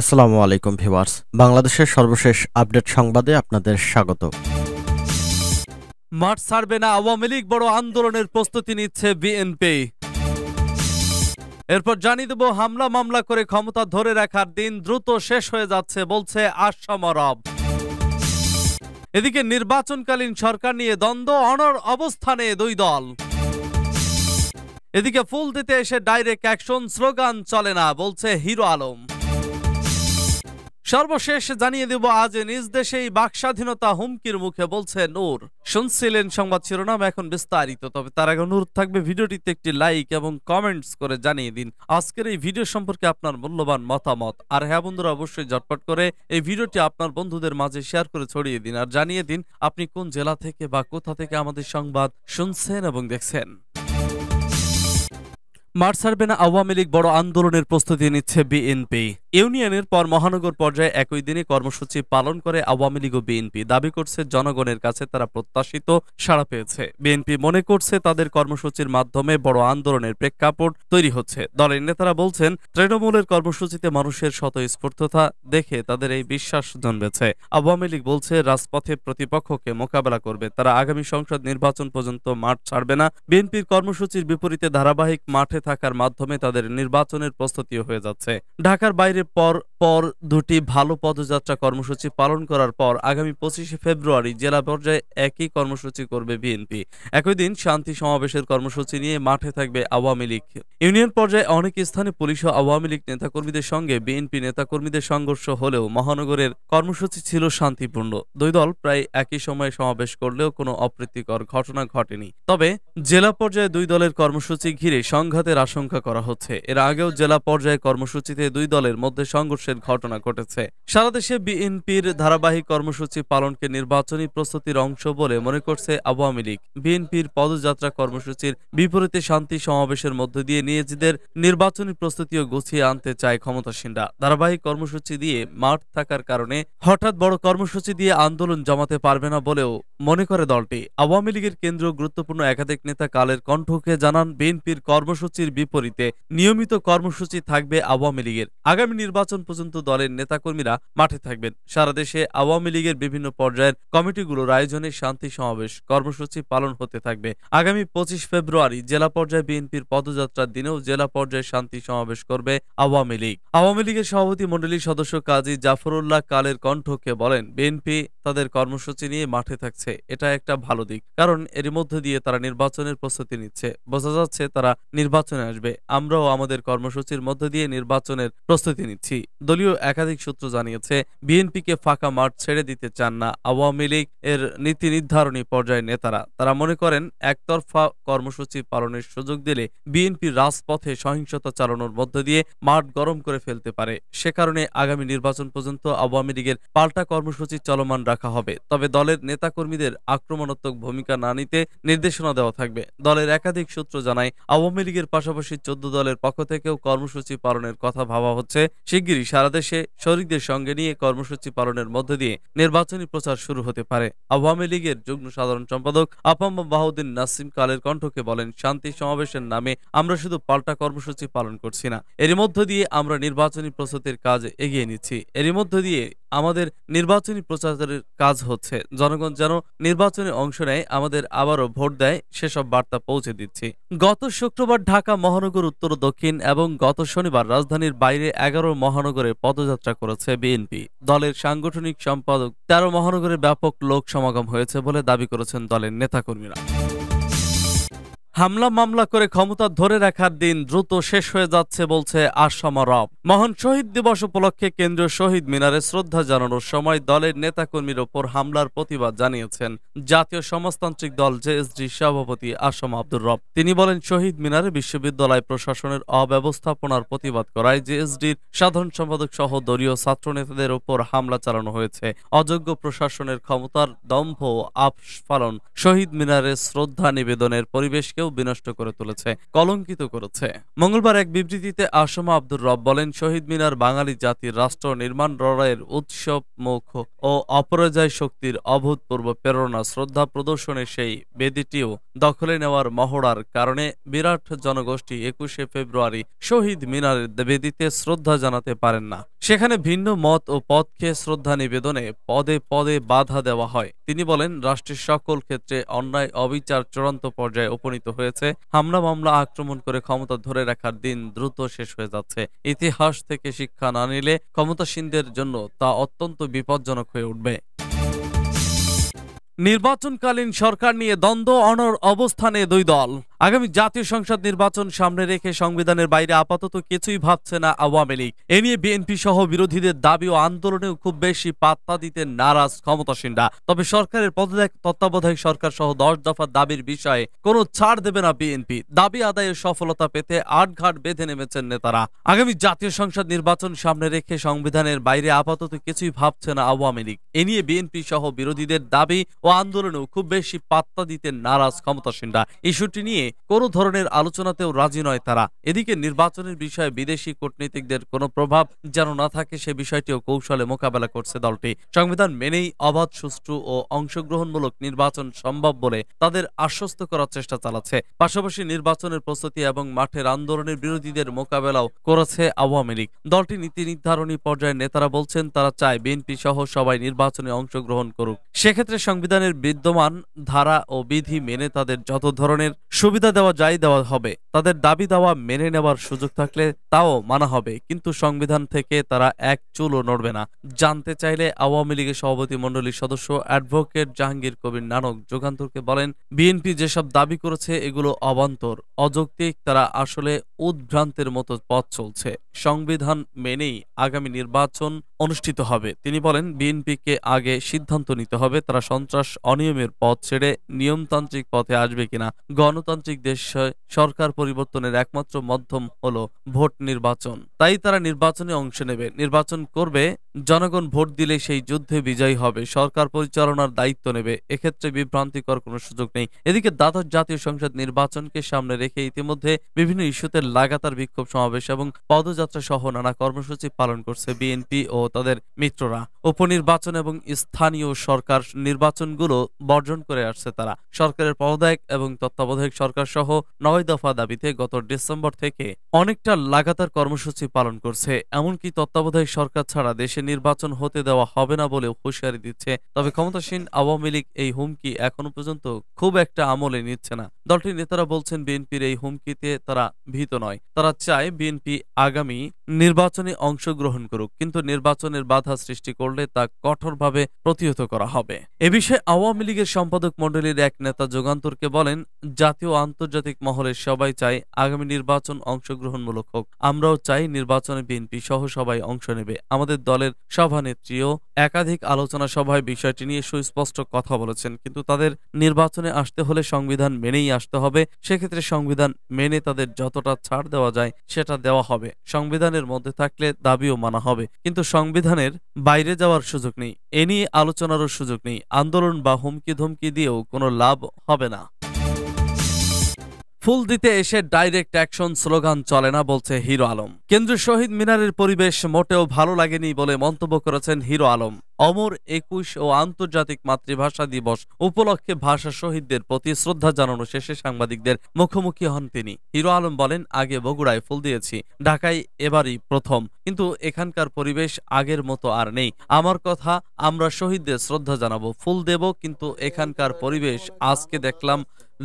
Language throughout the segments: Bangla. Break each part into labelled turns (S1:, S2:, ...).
S1: আসসালামু আলাইকুম ভিওয়ার্স বাংলাদেশের সর্বশেষ আপডেট সংবাদে আপনাদের স্বাগত মাঠ ছাড়বে না আওয়ামী লীগ বড় আন্দোলনের প্রস্তুতি নিচ্ছে বিএনপি এরপর জানিয়ে দেব হামলা মামলা করে ক্ষমতা ধরে রাখার দিন দ্রুত শেষ হয়ে যাচ্ছে বলছে আশামরব এদিকে নির্বাচনকালীন সরকার নিয়ে দ্বন্দ্ব অনর অবস্থানে দুই দল এদিকে ফুল দিতে এসে ডাইরেক্ট অ্যাকশন স্লোগান চলে না বলছে হিরো আলম সর্বশেষ জানিয়ে দেব আজ নিজ দেশেই বাক স্বাধীনতা হুমকির মুখে বলছে নূর শুনছিলেন সংবাদ শিরোনাম এখন বিস্তারিত তবে তার আগে অনুরোধ থাকবে ভিডিওটিতে একটি লাইক এবং কমেন্টস করে জানিয়ে দিন আজকের এই ভিডিও সম্পর্কে আপনার মূল্যবান মতামত আর হ্যাঁ বন্ধুরা অবশ্যই ঝটপট করে এই ভিডিওটি আপনার বন্ধুদের মাঝে শেয়ার করে ছড়িয়ে দিন আর জানিয়ে দিন আপনি কোন জেলা থেকে বা কোথা থেকে আমাদের সংবাদ শুনছেন এবং দেখছেন মাঠ ছাড়বে আওয়ামী লীগ বড় আন্দোলনের প্রস্তুতি নিচ্ছে বিএনপি ইউনিয়নের পর মহানগর পর্যায়ে একই দিনে কর্মসূচি পালন করে আওয়ামী লীগ ও বিএনপি দাবি করছে জনগণের কাছে তারা প্রত্যাশিত সাড়া পেয়েছে বিএনপি মনে করছে তাদের কর্মসূচির মাধ্যমে বড় আন্দোলনের প্রেক্ষাপট তৈরি হচ্ছে দলের নেতারা বলছেন তৃণমূলের কর্মসূচিতে মানুষের স্বতঃস্ফূর্ততা দেখে তাদের এই বিশ্বাস জন্মেছে আওয়ামী লীগ বলছে রাজপথে প্রতিপক্ষকে মোকাবেলা করবে তারা আগামী সংসদ নির্বাচন পর্যন্ত মাঠ ছাড়বে না বিএনপির কর্মসূচির বিপরীতে ধারাবাহিক মাঠে থাকার মাধ্যমে তাদের নির্বাচনের প্রস্তুতিও হয়ে যাচ্ছে ঢাকার বাইরে পর পর দুটি ভালো পদযাত্রা কর্মসূচি পালন করার পর আগামী পঁচিশে ফেব্রুয়ারি জেলা পর্যায়ে একই কর্মসূচি করবে বিএনপি একই দিন শান্তি সমাবেশের কর্মসূচি নিয়ে মাঠে থাকবে আওয়ামী লীগ ইউনিয়ন পর্যায়ে অনেক স্থানে পুলিশ ও আওয়ামী লীগ নেতাকর্মীদের সঙ্গে বিএনপি নেতাকর্মীদের সংঘর্ষ হলেও মহানগরের কর্মসূচি ছিল শান্তিপূর্ণ দুই দল প্রায় একই সময়ে সমাবেশ করলেও কোনো অপ্রীতিকর ঘটনা ঘটেনি তবে জেলা পর্যায়ে দুই দলের কর্মসূচি ঘিরে সংঘাতের আশঙ্কা করা হচ্ছে এর আগেও জেলা পর্যায়ে কর্মসূচিতে দুই দলের মধ্যে সংঘর্ষ ধ্বংসের ঘটনা ঘটেছে সারা দেশে বিএনপির ধারাবাহিক কর্মসূচি পালনকে নির্বাচনী প্রস্তুতির অংশ বলে মনে করছে আওয়ামী লীগ বিএনপির পদযাত্রা কর্মসূচির বিপরীতে শান্তি সমাবেশের মধ্য দিয়ে নিজেদের নির্বাচনী প্রস্তুতিও গুছিয়ে আনতে চায় ক্ষমতাসীনরা ধারাবাহিক কর্মসূচি দিয়ে মাঠ থাকার কারণে হঠাৎ বড় কর্মসূচি দিয়ে আন্দোলন জমাতে পারবে না বলেও মনে করে দলটি আওয়ামী লীগের কেন্দ্র গুরুত্বপূর্ণ একাধিক নেতা কালের কণ্ঠকে জানান বিএনপির কর্মসূচির বিপরীতে নিয়মিত কর্মসূচি থাকবে আওয়ামী লীগের আগামী নির্বাচন পর্যন্ত দলের নেতাকর্মীরা মাঠে থাকবেন সারা দেশে আওয়ামী লীগের বিভিন্ন পর্যায়ের কমিটিগুলোর আয়োজনে শান্তি সমাবেশ কর্মসূচি পালন হতে থাকবে আগামী পঁচিশ ফেব্রুয়ারি জেলা পর্যায়ে বিএনপির পদযাত্রার দিনেও জেলা পর্যায়ে শান্তি সমাবেশ করবে আওয়ামী লীগ আওয়ামী লীগের সভাপতি মণ্ডলীর সদস্য কাজী জাফরুল্লাহ কালের কণ্ঠকে বলেন বিএনপি তাদের কর্মসূচি নিয়ে মাঠে থাকছে এটা একটা ভালো দিক কারণ এর মধ্যে দিয়ে তারা নির্বাচনের প্রস্তুতি নিচ্ছে বোঝা যাচ্ছে তারা নির্বাচনে আসবে আমরাও আমাদের কর্মসূচির মধ্যে দিয়ে নির্বাচনের প্রস্তুতি নিচ্ছি দলীয় একাধিক সূত্র জানিয়েছে বিএনপিকে ফাঁকা মাঠ ছেড়ে দিতে চান না আওয়ামী লীগ এর নীতি নির্ধারণী পর্যায়ের নেতারা তারা মনে করেন একতরফা কর্মসূচি পালনের সুযোগ দিলে বিএনপি রাজপথে সহিংসতা চালানোর মধ্য দিয়ে মাঠ গরম করে ফেলতে পারে সে কারণে আগামী নির্বাচন পর্যন্ত আওয়ামী লীগের পাল্টা কর্মসূচি চলমান রাখা হবে তবে দলের নেতাকর্মীদের আক্রমণাত্মক ভূমিকা না নিতে নির্দেশনা দেওয়া থাকবে দলের একাধিক সূত্র জানায় আওয়ামী লীগের পাশাপাশি চোদ্দ দলের পক্ষ থেকেও কর্মসূচি পালনের কথা ভাবা হচ্ছে শিগগিরই সারা দেশে শরিকদের সঙ্গে নিয়ে কর্মসূচি পালনের মধ্য দিয়ে নির্বাচনী প্রচার শুরু হতে পারে আওয়ামী লীগের যুগ্ম সাধারণ সম্পাদক আপাম বাহুদ্দিন নাসিম কালের কণ্ঠকে বলেন শান্তি সমাবেশের নামে আমরা শুধু পাল্টা কর্মসূচি পালন করছি না এরই মধ্য দিয়ে আমরা নির্বাচনী প্রস্তুতির কাজ এগিয়ে নিচ্ছি এরই মধ্য দিয়ে আমাদের নির্বাচনী প্রচারের কাজ হচ্ছে জনগণ যেন নির্বাচনে অংশ নেয় আমাদের আবারও ভোট দেয় সেসব বার্তা পৌঁছে দিচ্ছি গত শুক্রবার ঢাকা মহানগর উত্তর দক্ষিণ এবং গত শনিবার রাজধানীর বাইরে এগারো মহানগরে পদযাত্রা করেছে বিএনপি দলের সাংগঠনিক সম্পাদক তেরো মহানগরে ব্যাপক লোক সমাগম হয়েছে বলে দাবি করেছেন দলের নেতাকর্মীরা হামলা মামলা করে ক্ষমতা ধরে রাখার দিন দ্রুত শেষ হয়ে যাচ্ছে বলছে আসাম রব মহান শহীদ দিবস উপলক্ষে কেন্দ্রীয় শহীদ মিনারে শ্রদ্ধা জানানোর সময় দলের নেতাকর্মীর ওপর হামলার প্রতিবাদ জানিয়েছেন জাতীয় সমাজতান্ত্রিক দল জেএসডি সভাপতি আসাম আব্দুর রব তিনি বলেন শহীদ মিনারে বিশ্ববিদ্যালয় প্রশাসনের অব্যবস্থাপনার প্রতিবাদ করায় জেএসডির সাধারণ সম্পাদক সহ দলীয় ছাত্রনেতাদের ওপর হামলা চালানো হয়েছে অযোগ্য প্রশাসনের ক্ষমতার দম্ভ আপ পালন শহীদ মিনারে শ্রদ্ধা নিবেদনের পরিবেশকেও নিজেও বিনষ্ট করে তুলেছে কলঙ্কিত করেছে মঙ্গলবার এক বিবৃতিতে আসমা আব্দুর রব বলেন শহীদ মিনার বাঙালি জাতির রাষ্ট্র নির্মাণ লড়াইয়ের উৎসব মুখ ও অপরাজয় শক্তির অভূতপূর্ব প্রেরণা শ্রদ্ধা প্রদর্শনে সেই বেদিটিও দখলে নেওয়ার মহড়ার কারণে বিরাট জনগোষ্ঠী একুশে ফেব্রুয়ারি শহীদ মিনারের বেদিতে শ্রদ্ধা জানাতে পারেন না সেখানে ভিন্ন মত ও পথকে শ্রদ্ধা নিবেদনে পদে পদে বাধা দেওয়া হয় তিনি বলেন রাষ্ট্রের সকল ক্ষেত্রে অন্যায় অবিচার চূড়ান্ত পর্যায়ে উপনীত হয়েছে হামলা মামলা আক্রমণ করে ক্ষমতা ধরে রাখার দিন দ্রুত শেষ হয়ে যাচ্ছে ইতিহাস থেকে শিক্ষা না নিলে ক্ষমতাসীনদের জন্য তা অত্যন্ত বিপজ্জনক হয়ে উঠবে নির্বাচনকালীন সরকার নিয়ে দ্বন্দ্ব অনর অবস্থানে দুই দল আগামী জাতীয় সংসদ নির্বাচন সামনে রেখে সংবিধানের বাইরে আপাতত কিছুই ভাবছে না আওয়ামী লীগ এ নিয়ে বিএনপি সহ বিরোধীদের দাবি ও আন্দোলনেও খুব বেশি পাত্তা দিতে নারাজ ক্ষমতাসীনরা তবে সরকারের পদত্যাগ তত্ত্বাবধায়ক সরকার সহ দশ দফা দাবির বিষয়ে কোনো ছাড় দেবে না বিএনপি দাবি আদায়ে সফলতা পেতে আটঘাট বেঁধে নেমেছেন নেতারা আগামী জাতীয় সংসদ নির্বাচন সামনে রেখে সংবিধানের বাইরে আপাতত কিছুই ভাবছে না আওয়ামী লীগ এ নিয়ে বিএনপি সহ বিরোধীদের দাবি ও আন্দোলনেও খুব বেশি পাত্তা দিতে নারাজ ক্ষমতাসীনরা ইস্যুটি নিয়ে কোনো ধরনের আলোচনাতেও রাজি নয় তারা এদিকে নির্বাচনের বিষয়ে বিদেশি কূটনীতিকদের কোনো প্রভাব যেন না থাকে সে বিষয়টিও কৌশলে মোকাবেলা করছে দলটি সংবিধান মেনেই অবাধ সুষ্ঠু ও অংশগ্রহণমূলক নির্বাচন সম্ভব বলে তাদের আশ্বস্ত করার চেষ্টা চালাচ্ছে পাশাপাশি নির্বাচনের প্রস্তুতি এবং মাঠের আন্দোলনের বিরোধীদের মোকাবেলাও করেছে আওয়ামী লীগ দলটি নীতি নির্ধারণী পর্যায়ের নেতারা বলছেন তারা চায় বিএনপি সহ সবাই নির্বাচনে অংশগ্রহণ করুক সেক্ষেত্রে সংবিধান সংবিধানের বিদ্যমান ধারা ও বিধি মেনে তাদের যত ধরনের সুবিধা দেওয়া যাই দেওয়া হবে তাদের দাবি দেওয়া মেনে নেওয়ার সুযোগ থাকলে তাও মানা হবে কিন্তু সংবিধান থেকে তারা এক চুলও নড়বে না জানতে চাইলে আওয়ামী লীগের সভাপতি মণ্ডলীর সদস্য অ্যাডভোকেট জাহাঙ্গীর কবির নানক যোগান্তরকে বলেন বিএনপি যেসব দাবি করেছে এগুলো অবান্তর অযৌক্তিক তারা আসলে উদ্ভ্রান্তের মতো পথ চলছে সংবিধান মেনেই আগামী নির্বাচন অনুষ্ঠিত হবে তিনি বলেন বিএনপিকে আগে সিদ্ধান্ত নিতে হবে তারা সন্ত্রাস অনিয়মের পথ ছেড়ে নিয়মতান্ত্রিক পথে আসবে কিনা গণতান্ত্রিক দেশে সরকার পরিবর্তনের একমাত্র মাধ্যম হলো ভোট নির্বাচন তাই তারা নির্বাচনে অংশ নেবে নির্বাচন করবে জনগণ ভোট দিলে সেই যুদ্ধে বিজয়ী হবে সরকার পরিচালনার দায়িত্ব নেবে এক্ষেত্রে বিভ্রান্তিকর কোনো সুযোগ নেই এদিকে দ্বাদশ জাতীয় সংসদ নির্বাচনকে সামনে রেখে ইতিমধ্যে বিভিন্ন ইস্যুতে লাগাতার বিক্ষোভ সমাবেশ এবং পদযাত্রা সহ নানা কর্মসূচি পালন করছে বিএনপি ও তাদের মিত্ররা উপনির্বাচন এবং স্থানীয় সরকার নির্বাচনগুলো বর্জন করে আসছে তারা সরকারের পদায়ক এবং তত্ত্বাবধায়ক সরকার সহ নয় দফা দাবিতে গত ডিসেম্বর থেকে অনেকটা লাগাতার কর্মসূচি পালন করছে এমনকি তত্ত্বাবধায়ক সরকার ছাড়া দেশে নির্বাচন হতে দেওয়া হবে না বলে হুঁশিয়ারি দিচ্ছে তবে ক্ষমতাসীন আওয়ামী লীগ এই হুমকি এখনো পর্যন্ত খুব একটা আমলে নিচ্ছে না দলটির নেতারা বলছেন বিএনপির এই হুমকিতে তারা ভীত নয় তারা চায় বিএনপি আগামী নির্বাচনে অংশগ্রহণ করুক কিন্তু নির্বাচনের বাধা সৃষ্টি করলে তা কঠোরভাবে প্রতিহত করা হবে এ বিষয়ে আওয়ামী লীগের সম্পাদক মণ্ডলীর এক নেতা যোগান্তরকে বলেন জাতীয় আন্তর্জাতিক মহলে সবাই চায় আগামী নির্বাচন অংশগ্রহণমূলক হোক আমরাও চাই নির্বাচনে বিএনপি সহ সবাই অংশ নেবে আমাদের দলের সভানেত্রীও একাধিক আলোচনা সভায় বিষয়টি নিয়ে সুস্পষ্ট কথা বলেছেন কিন্তু তাদের নির্বাচনে আসতে হলে সংবিধান মেনেই আসতে হবে সেক্ষেত্রে সংবিধান মেনে তাদের যতটা ছাড় দেওয়া যায় সেটা দেওয়া হবে সংবিধান সংবিধানের মধ্যে থাকলে দাবিও মানা হবে কিন্তু সংবিধানের বাইরে যাওয়ার সুযোগ নেই এ নিয়ে আলোচনারও সুযোগ নেই আন্দোলন বা হুমকি ধমকি দিয়েও কোনো লাভ হবে না ফুল দিতে এসে ডাইরেক্ট অ্যাকশন স্লোগান চলে না বলছে হিরো আলম কেন্দ্রীয় শহীদ মিনারের পরিবেশ মোটেও ভালো লাগেনি বলে মন্তব্য করেছেন হিরো আলম অমর একুশ ও আন্তর্জাতিক মাতৃভাষা দিবস উপলক্ষে ভাষা শহীদদের প্রতি শ্রদ্ধা জানানো শেষে সাংবাদিকদের মুখোমুখি হন তিনি হিরো আলম বলেন আগে বগুড়ায় ফুল দিয়েছি ঢাকায় এবারই প্রথম কিন্তু এখানকার পরিবেশ আগের মতো আর নেই আমার কথা আমরা শহীদদের শ্রদ্ধা জানাবো ফুল দেব কিন্তু এখানকার পরিবেশ আজকে দেখলাম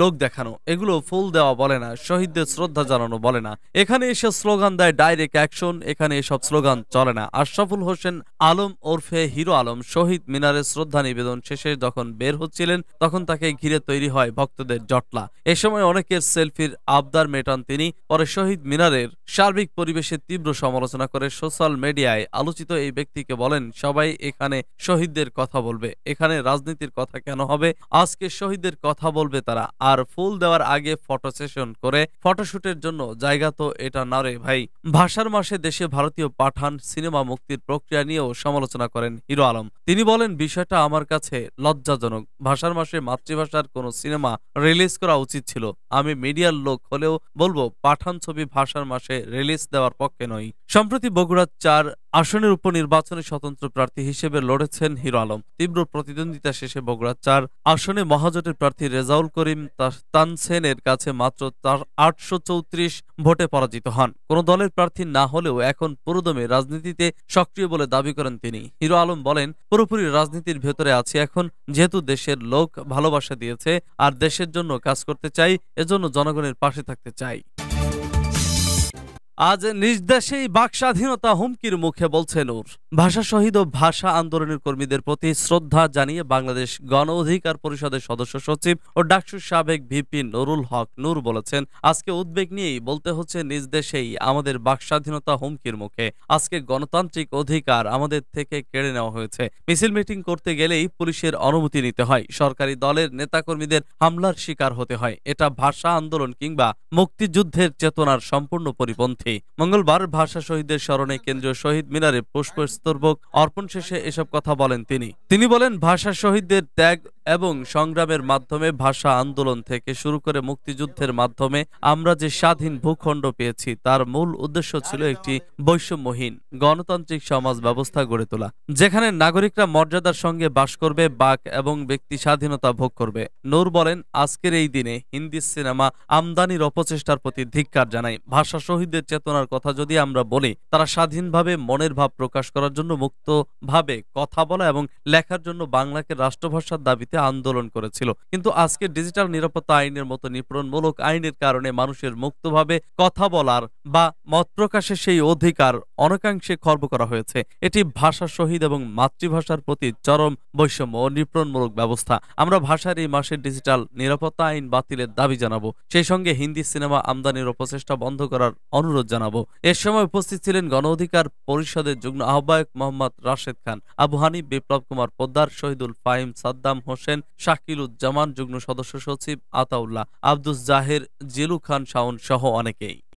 S1: লোক দেখানো এগুলো ফুল দেওয়া বলে না শহীদদের শ্রদ্ধা জানানো বলে না এখানে এসে স্লোগান দেয় ডাইরেক্ট অ্যাকশন এখানে এসব স্লোগান চলে না আশরাফুল হোসেন আলম ওরফে হিরো আলম শহীদ মিনারের শ্রদ্ধা নিবেদন শেষে যখন বের হচ্ছিলেন তখন তাকে ঘিরে তৈরি হয় ভক্তদের জটলা এ সময় অনেকের সেলফির আবদার মেটান তিনি পরে শহীদ মিনারের সার্বিক পরিবেশে তীব্র সমালোচনা করে সোশ্যাল মিডিয়ায় আলোচিত এই ব্যক্তিকে বলেন সবাই এখানে শহীদদের কথা বলবে এখানে রাজনীতির কথা কেন হবে আজকে শহীদদের কথা বলবে তারা আর ফুল দেওয়ার আগে ফটো সেশন করে ফটোশুটের জন্য জায়গা তো এটা না রে ভাই ভাষার মাসে দেশে ভারতীয় পাঠান সিনেমা মুক্তির প্রক্রিয়া নিয়েও সমালোচনা করেন হিরো আলম তিনি বলেন বিষয়টা আমার কাছে লজ্জাজনক ভাষার মাসে মাতৃভাষার কোনো সিনেমা রিলিজ করা উচিত ছিল আমি মিডিয়ার লোক হলেও বলবো পাঠান ছবি ভাষার মাসে রিলিজ দেওয়ার পক্ষে নই সম্প্রতি বগুড়ার চার আসনের উপ নির্বাচনে স্বতন্ত্র প্রার্থী হিসেবে লড়েছেন হিরো আলম তীব্র প্রতিদ্বন্দ্বিতা শেষে বগুড়া চার আসনে মহাজোটের প্রার্থী রেজাউল করিম তানসেনের কাছে মাত্র তার আটশো ভোটে পরাজিত হন কোন দলের প্রার্থী না হলেও এখন পুরোদমে রাজনীতিতে সক্রিয় বলে দাবি করেন তিনি হিরো আলম বলেন পুরোপুরি রাজনীতির ভেতরে আছি এখন যেহেতু দেশের লোক ভালোবাসা দিয়েছে আর দেশের জন্য কাজ করতে চাই এজন্য জনগণের পাশে থাকতে চাই আজ নিজ দেশেই বাক স্বাধীনতা হুমকির মুখে বলছেন নূর ভাষা শহীদ ও ভাষা আন্দোলনের কর্মীদের প্রতি শ্রদ্ধা জানিয়ে বাংলাদেশ গণ অধিকার পরিষদের সদস্য সচিব ও ডাকসু সাবেক ভিপি নুরুল হক নূর বলেছেন আজকে উদ্বেগ নিয়েই বলতে হচ্ছে নিজ দেশেই আমাদের বাক স্বাধীনতা হুমকির মুখে আজকে গণতান্ত্রিক অধিকার আমাদের থেকে কেড়ে নেওয়া হয়েছে মিছিল মিটিং করতে গেলেই পুলিশের অনুমতি নিতে হয় সরকারি দলের নেতাকর্মীদের হামলার শিকার হতে হয় এটা ভাষা আন্দোলন কিংবা মুক্তিযুদ্ধের চেতনার সম্পূর্ণ পরিপন্থী কমিটি মঙ্গলবার ভাষা শহীদদের স্মরণে কেন্দ্রীয় শহীদ মিনারে পুষ্পস্তর্ভক অর্পণ শেষে এসব কথা বলেন তিনি তিনি বলেন ভাষা শহীদদের ত্যাগ এবং সংগ্রামের মাধ্যমে ভাষা আন্দোলন থেকে শুরু করে মুক্তিযুদ্ধের মাধ্যমে আমরা যে স্বাধীন ভূখণ্ড পেয়েছি তার মূল উদ্দেশ্য ছিল একটি বৈষম্যহীন গণতান্ত্রিক সমাজ ব্যবস্থা গড়ে তোলা যেখানে নাগরিকরা মর্যাদার সঙ্গে বাস করবে বাক এবং ব্যক্তি স্বাধীনতা ভোগ করবে নূর বলেন আজকের এই দিনে হিন্দি সিনেমা আমদানির অপচেষ্টার প্রতি ধিক্কার জানাই ভাষা শহীদদের চেতনার কথা যদি আমরা বলি তারা স্বাধীনভাবে মনের ভাব প্রকাশ করার জন্য মুক্তভাবে কথা বলা এবং লেখার জন্য বাংলাকে রাষ্ট্রভাষার দাবি বিরুদ্ধে আন্দোলন করেছিল কিন্তু আজকে ডিজিটাল নিরাপত্তা আইনের মতো নিপুণমূলক আইনের কারণে মানুষের মুক্তভাবে কথা বলার বা মত প্রকাশে সেই অধিকার অনেকাংশে খর্ব করা হয়েছে এটি ভাষা শহীদ এবং মাতৃভাষার প্রতি চরম বৈষম্য ও নিপুণমূলক ব্যবস্থা আমরা ভাষার এই মাসে ডিজিটাল নিরাপত্তা আইন বাতিলের দাবি জানাবো সেই সঙ্গে হিন্দি সিনেমা আমদানির উপচেষ্টা বন্ধ করার অনুরোধ জানাবো এ সময় উপস্থিত ছিলেন গণ অধিকার পরিষদের যুগ্ম আহ্বায়ক মোহাম্মদ রাশেদ খান আবু হানিফ বিপ্লব কুমার পোদ্দার শহীদুল ফাহিম সাদ্দাম হোসেন হোসেন শাকিলুজ্জামান যুগ্ম সদস্য সচিব আতাউল্লাহ আব্দুস জাহের জেলু খান শাওন সহ অনেকেই